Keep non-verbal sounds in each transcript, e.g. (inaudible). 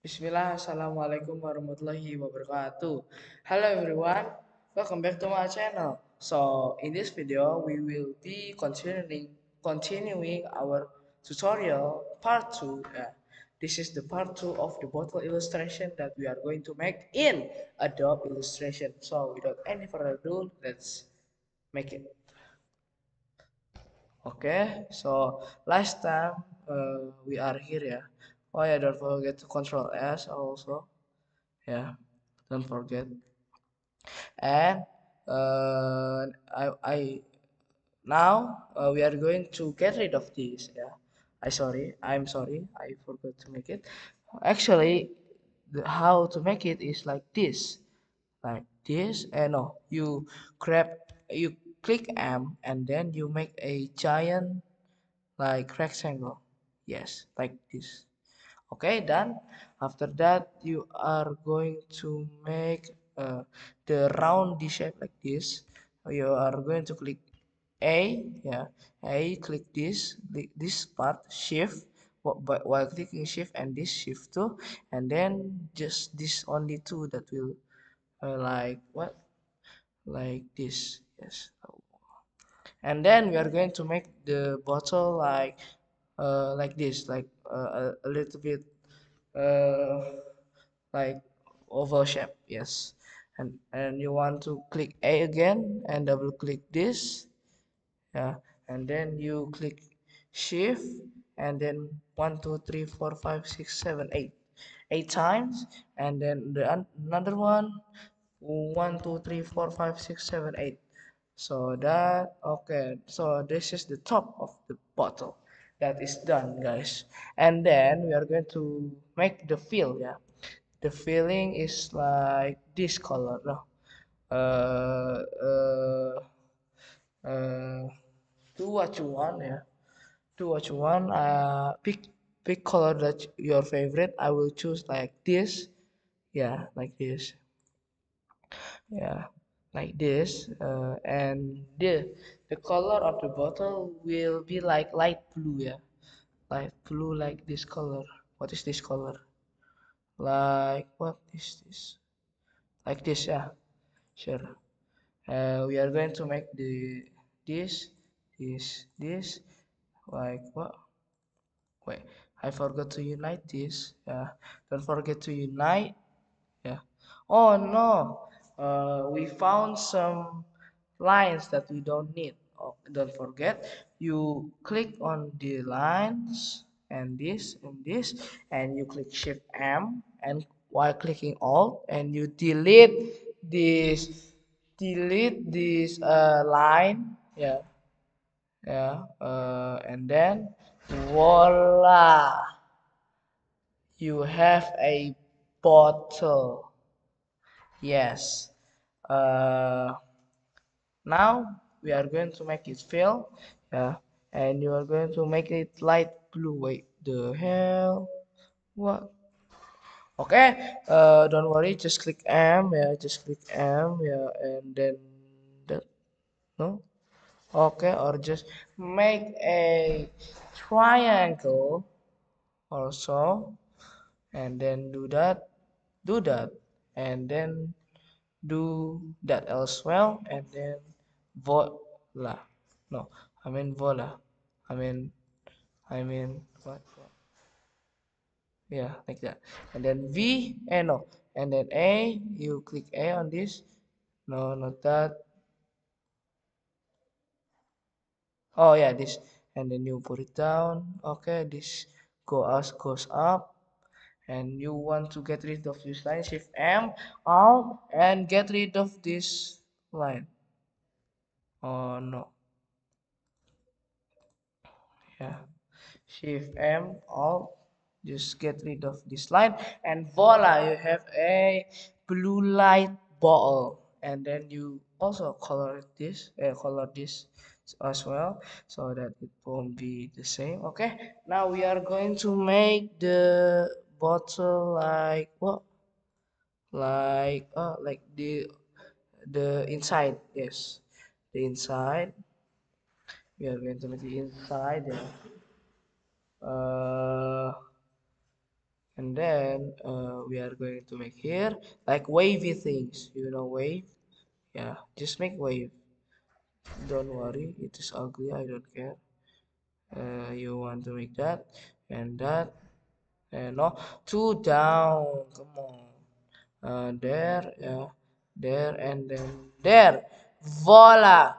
Bismillah, Assalamualaikum warahmatullahi wabarakatuh. Hello everyone, welcome back to my channel. So, in this video, we will be continuing continuing our tutorial part 2. Uh, ya. this is the part 2 of the bottle illustration that we are going to make in Adobe Illustration. So, without any further ado, let's make it. Okay, so last time uh, we are here ya. Yeah. oh yeah don't forget to control s also yeah don't forget and uh, I, I now uh, we are going to get rid of this yeah I sorry I'm sorry I forgot to make it actually the, how to make it is like this like this and eh, no you grab you click M and then you make a giant like rectangle yes like this okay done after that you are going to make uh, the round D shape like this you are going to click A yeah A click this click this part shift but while clicking shift and this shift too and then just this only two that will uh, like what like this yes and then we are going to make the bottle like uh, like this like uh, a, little bit uh, like oval shape yes and and you want to click a again and double click this yeah and then you click shift and then one two three four five six seven eight eight times and then the another one one two three four five six seven eight so that okay so this is the top of the bottle that is done guys and then we are going to make the fill yeah the filling is like this color no uh uh uh do what you want yeah do what you want uh pick pick color that your favorite i will choose like this yeah like this yeah like this uh, and the the color of the bottle will be like light blue yeah like blue like this color what is this color like what is this like this yeah sure uh, we are going to make the this this this like what wait I forgot to unite this yeah don't forget to unite yeah oh no uh, we found some lines that we don't need oh, don't forget you click on the lines and this and this and you click shift m and while clicking alt and you delete this delete this uh, line yeah yeah uh, and then voila you have a bottle yes uh, now we are going to make it fill yeah and you are going to make it light blue wait the hell what okay uh, don't worry just click M yeah just click M yeah and then that no okay or just make a triangle also and then do that do that and then do that else well and then voila no i mean voila i mean i mean what yeah like that and then v and eh, no and then a you click a on this no not that oh yeah this and then you put it down okay this go goes up and you want to get rid of this line shift M out and get rid of this line oh no yeah shift M all just get rid of this line and voila you have a blue light ball and then you also color this uh, color this as well so that it won't be the same okay now we are going to make the bottle like what like uh, like the the inside yes the inside we are going to make the inside yeah. uh, and then uh, we are going to make here like wavy things you know wave yeah just make wave don't worry it is ugly i don't care uh, you want to make that and that uh, no two down come on uh, there yeah uh, there and then there voila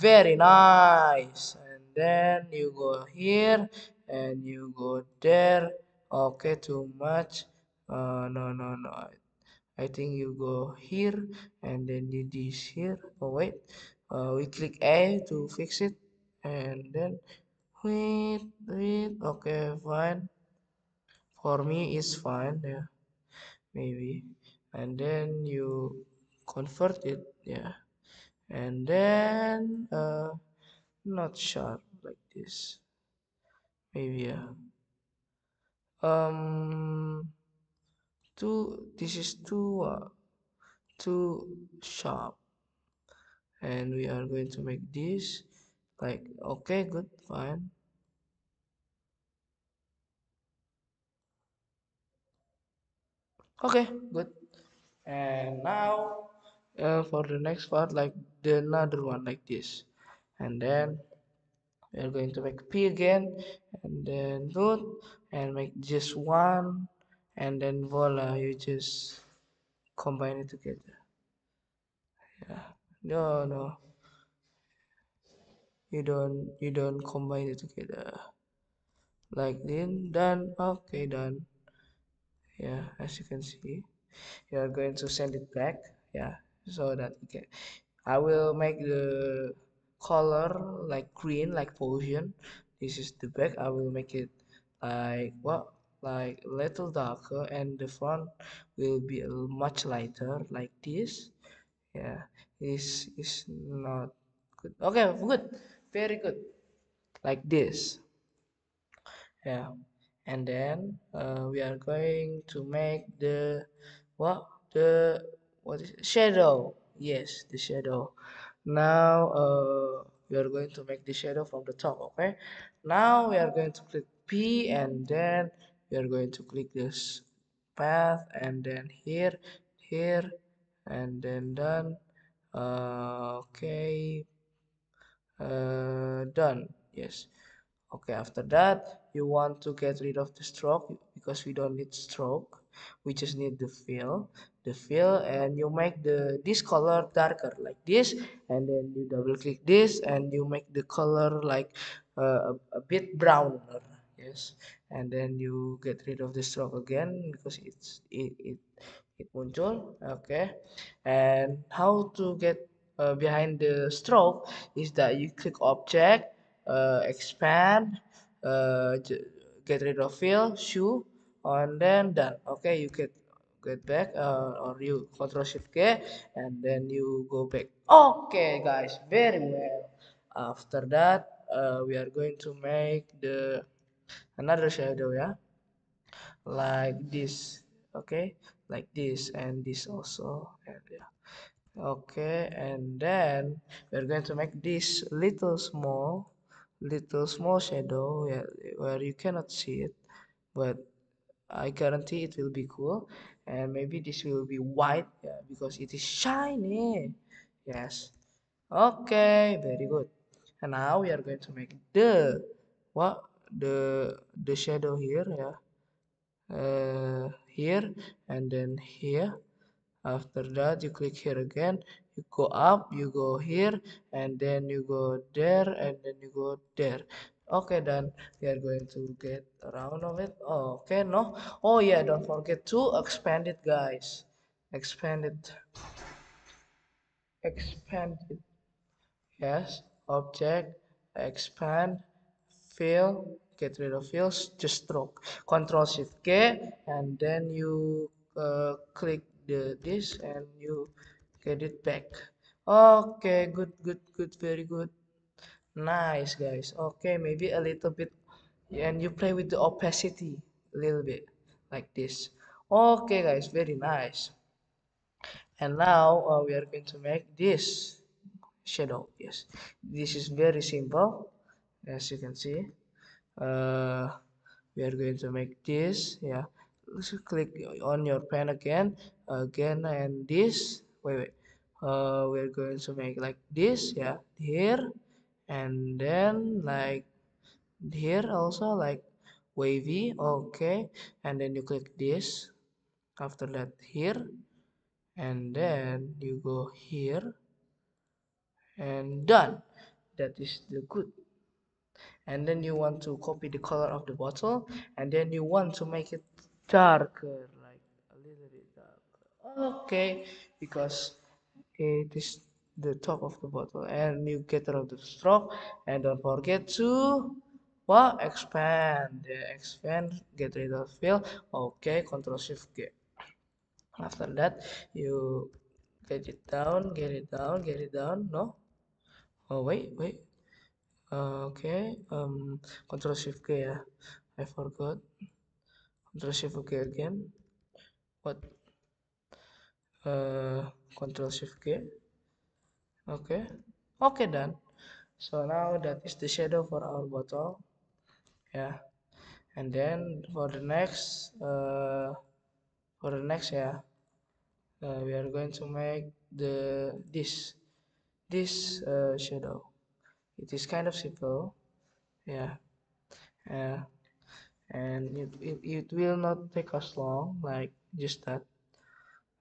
very nice and then you go here and you go there okay too much uh, no no no I think you go here and then you this here oh wait uh, we click A to fix it and then wait wait okay fine for me is fine yeah maybe and then you convert it yeah and then uh, not sharp like this maybe yeah um two this is too uh, too sharp and we are going to make this like okay good fine okay good and now uh, for the next part like the another one like this and then we're going to make p again and then good and make just one and then voila you just combine it together yeah no no you don't you don't combine it together like this done okay done yeah as you can see you are going to send it back yeah so that you can I will make the color like green like potion this is the back I will make it like what like little darker and the front will be much lighter like this yeah this is not good okay good very good like this yeah and then uh, we are going to make the what the what is it? shadow yes the shadow now uh, we are going to make the shadow from the top okay now we are going to click P and then we are going to click this path and then here here and then done uh, okay uh, done yes okay after that you want to get rid of the stroke because we don't need stroke we just need the fill the fill and you make the this color darker like this and then you double click this and you make the color like uh, a, a bit browner yes and then you get rid of the stroke again because it's it it, it muncul okay and how to get uh, behind the stroke is that you click object uh, expand uh, get rid of fill shoe and then done okay you get get back uh, or you control shift k and then you go back okay guys very well after that uh, we are going to make the another shadow yeah like this okay like this and this also and yeah okay and then we're going to make this little small little small shadow where, where you cannot see it but I guarantee it will be cool and maybe this will be white yeah, because it is shiny yes okay very good and now we are going to make the what the the shadow here yeah uh, here and then here after that you click here again you go up you go here and then you go there and then you go there okay then we are going to get around of it oh, okay no oh yeah don't forget to expand it guys expand it expand it yes object expand fill get rid of fills. just stroke control shift k and then you uh, click the this and you get it back okay good good good very good nice guys okay maybe a little bit and you play with the opacity a little bit like this okay guys very nice and now uh, we are going to make this shadow yes this is very simple as you can see uh, we are going to make this yeah let's click on your pen again again and this wait wait uh, we're going to make like this yeah here and then like here also like wavy okay and then you click this after that here and then you go here and done that is the good and then you want to copy the color of the bottle and then you want to make it darker okay because it is the top of the bottle and you get rid of the straw, and don't forget to well, expand the yeah, expand get rid of fill okay control shift g after that you get it down get it down get it down no oh wait wait uh, okay um control shift g yeah i forgot control shift g again what uh, control shift K okay okay done so now that is the shadow for our bottle yeah and then for the next uh, for the next yeah uh, we are going to make the this this uh, shadow it is kind of simple yeah yeah, and it, it, it will not take us long like just that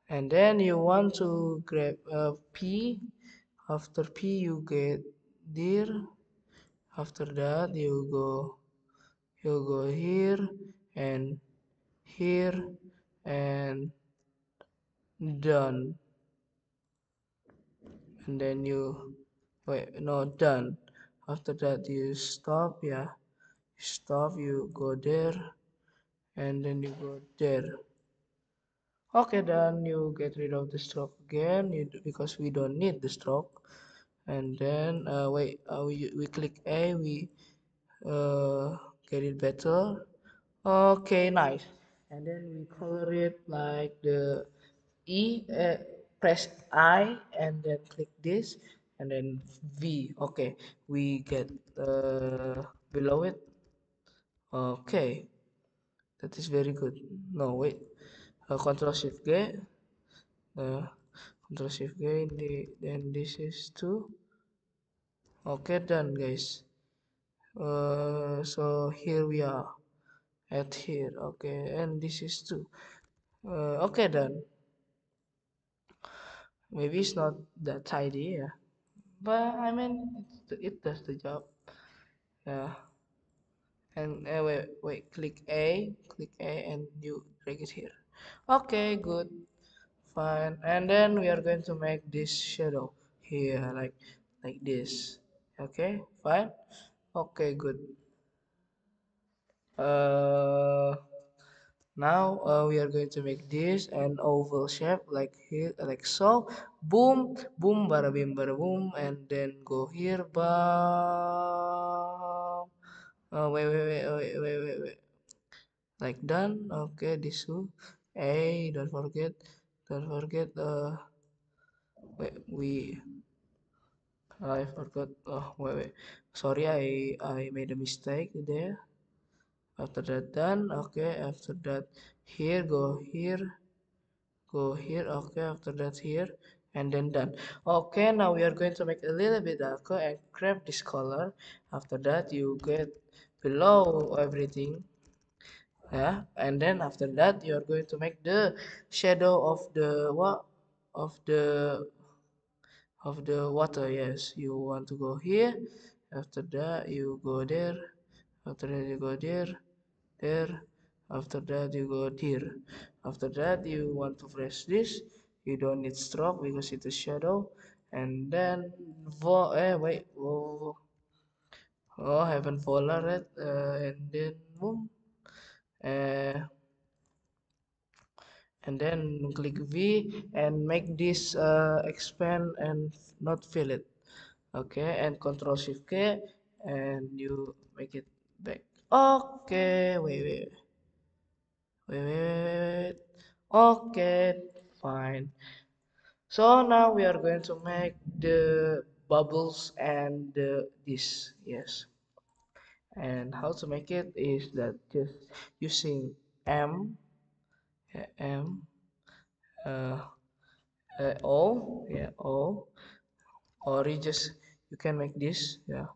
and then you want to grab a p after p you get there after that you go you go here and here and done and then you wait no done after that you stop yeah stop you go there and then you go there okay then you get rid of the stroke again you do, because we don't need the stroke and then uh, wait uh, we, we click a we uh, get it better okay nice and then we color it like the e uh, press i and then click this and then v okay we get uh, below it okay that is very good no wait Eh, control Shift G uh, control Shift G ini dan this is two. okay, done guys uh, so here we are at here okay and this is two uh, eh, okay done maybe it's not that tidy yeah but i mean it, it does the job yeah and uh, wait wait click a click a and you drag it here okay good fine and then we are going to make this shadow here like like this okay fine okay good uh now uh, we are going to make this an oval shape like here like so boom boom bada bim bada boom and then go here Ba. oh wait wait wait wait wait wait, wait. like done okay this will Hey, don't forget, don't forget. Uh, wait, we. I forgot. Oh, wait, wait. Sorry, I I made a mistake there. After that done, okay. After that, here go here, go here. Okay. After that here, and then done. Okay. Now we are going to make a little bit darker and craft this color. After that, you get below everything yeah and then after that you're going to make the shadow of the what of the of the water yes you want to go here after that you go there after that you go there there after that you go here. after that you want to press this you don't need stroke because it is shadow and then eh wait oh, oh haven't polarized uh, and then boom uh, and then click V and make this uh, expand and not fill it okay and control shift K and you make it back okay wait wait wait wait, wait. okay fine so now we are going to make the bubbles and the, this yes and how to make it is that just using m m uh, uh, o yeah O, or you just you can make this yeah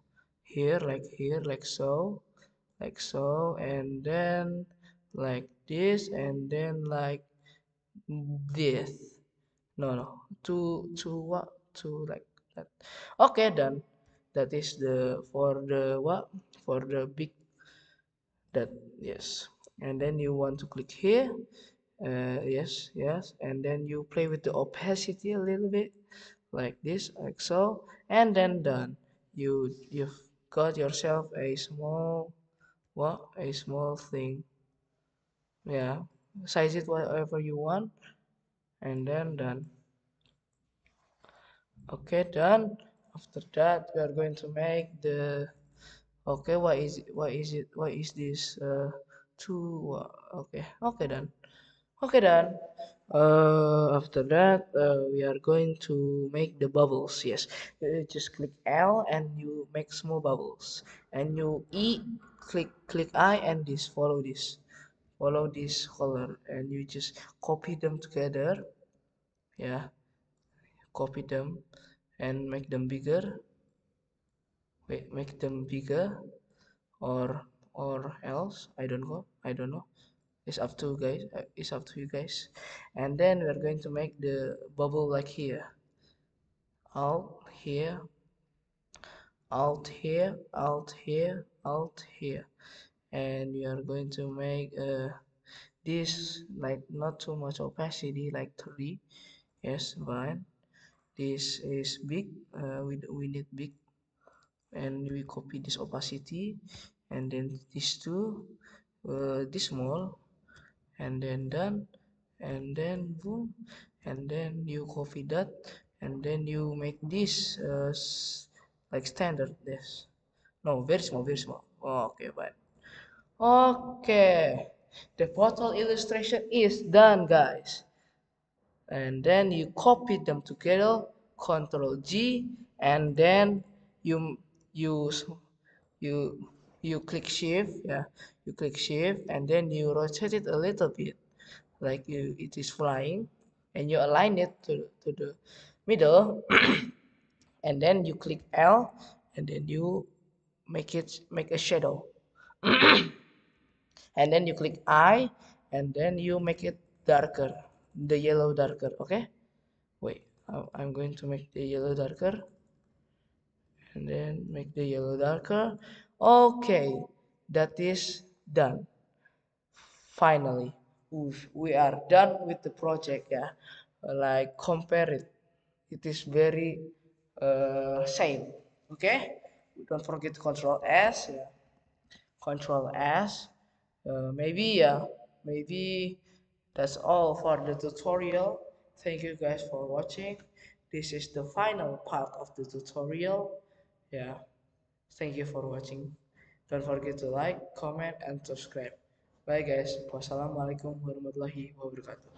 here like here like so like so and then like this and then like this no no to to what to like that okay done that is the for the what for the big that yes and then you want to click here uh, yes yes and then you play with the opacity a little bit like this like so and then done you you've got yourself a small what a small thing yeah size it whatever you want and then done okay done after that we are going to make the okay what is it what is it what is this uh, two uh, okay okay then okay then uh, after that uh, we are going to make the bubbles yes you uh, just click L and you make small bubbles and you E click click I and this follow this follow this color and you just copy them together yeah copy them and make them bigger wait make them bigger or or else i don't know i don't know it's up to guys uh, it's up to you guys and then we're going to make the bubble like here alt here alt here alt here alt here and we are going to make uh, this like not too much opacity like 3 yes fine this is big uh, we, we need big and we copy this opacity and then this two uh, this small and then done and then boom and then you copy that and then you make this uh, like standard this no very small very small okay but okay the portal illustration is done guys and then you copy them together control G and then you you you you click shift yeah you click shift and then you rotate it a little bit like you it is flying and you align it to, to the middle (coughs) and then you click L and then you make it make a shadow (coughs) and then you click I and then you make it darker the yellow darker okay wait oh, I'm going to make the yellow darker and then make the yellow darker okay that is done finally we are done with the project yeah like compare it it is very uh, same okay don't forget to control s yeah. control s uh, maybe yeah maybe That's all for the tutorial. Thank you guys for watching. This is the final part of the tutorial. Yeah. Thank you for watching. Don't forget to like, comment, and subscribe. Bye guys. Wassalamualaikum warahmatullahi wabarakatuh.